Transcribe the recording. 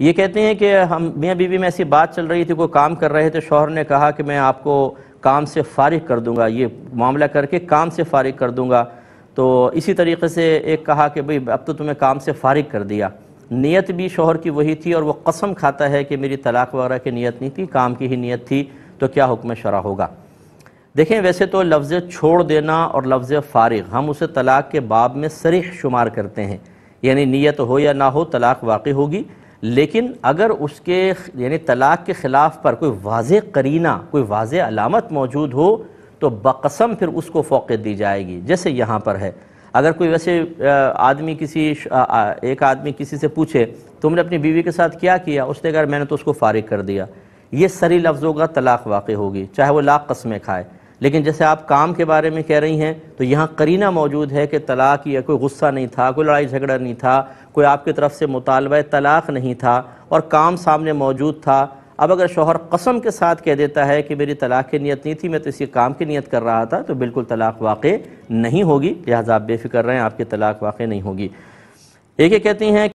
ये कहते हैं कि हम मियाँ बीवी में ऐसी बात चल रही थी कोई काम कर रहे थे शोहर ने कहा कि मैं आपको काम से फारिग कर दूंगा ये मामला करके काम से फारिग कर दूंगा तो इसी तरीके से एक कहा कि भाई अब तो तुम्हें काम से फारिग कर दिया नीयत भी शोहर की वही थी और वो कसम खाता है कि मेरी तलाक वगैरह की नीयत नहीं थी काम की ही नीयत थी तो क्या हुक्म शरा होगा देखें वैसे तो लफ्ज़ छोड़ देना और लफ्ज़ फारिग हम उसे तलाक के बाब में सरीख शुमार करते हैं यानी नीयत हो या ना हो तलाक वाकई होगी लेकिन अगर उसके यानी तलाक़ के ख़िलाफ़ पर कोई वाज करीना कोई वाज अलामत मौजूद हो तो बकसम फिर उसको फ़ौक़त दी जाएगी जैसे यहाँ पर है अगर कोई वैसे आदमी किसी एक आदमी किसी से पूछे तुमने अपनी बीवी के साथ क्या किया उसने कहा मैंने तो उसको फारिग कर दिया ये सरी लफ्ज़ों का तलाक़ वाक़ होगी चाहे वो लाख कस्में खाए लेकिन जैसे आप काम के बारे में कह रही हैं तो यहाँ करीना मौजूद है कि तलाक या कोई गुस्सा नहीं था कोई लड़ाई झगड़ा नहीं था कोई आपकी तरफ से मुतालबा तलाक नहीं था और काम सामने मौजूद था अब अगर शोहर कसम के साथ कह देता है कि मेरी तलाक की नीयत नहीं थी मैं तो इसी काम की नीयत कर रहा था तो बिल्कुल तलाक वाक़ नहीं होगी लिहाजा आप बेफिक्र रहें आपकी तलाक वाक़ नहीं होगी एक ये कहती हैं